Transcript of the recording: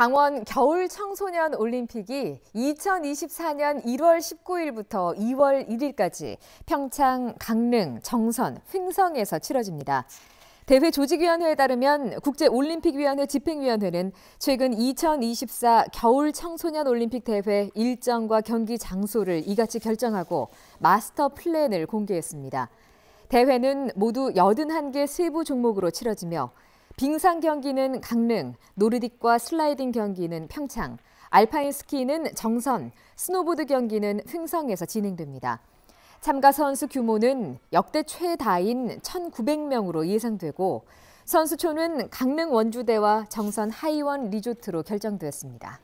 강원 겨울 청소년 올림픽이 2024년 1월 19일부터 2월 1일까지 평창, 강릉, 정선, 횡성에서 치러집니다. 대회 조직위원회에 따르면 국제올림픽위원회 집행위원회는 최근 2024 겨울 청소년 올림픽 대회 일정과 경기 장소를 이같이 결정하고 마스터 플랜을 공개했습니다. 대회는 모두 81개 세부 종목으로 치러지며 빙상 경기는 강릉, 노르딕과 슬라이딩 경기는 평창, 알파인 스키는 정선, 스노보드 경기는 흥성에서 진행됩니다. 참가 선수 규모는 역대 최다인 1,900명으로 예상되고 선수촌은 강릉 원주대와 정선 하이원 리조트로 결정되었습니다.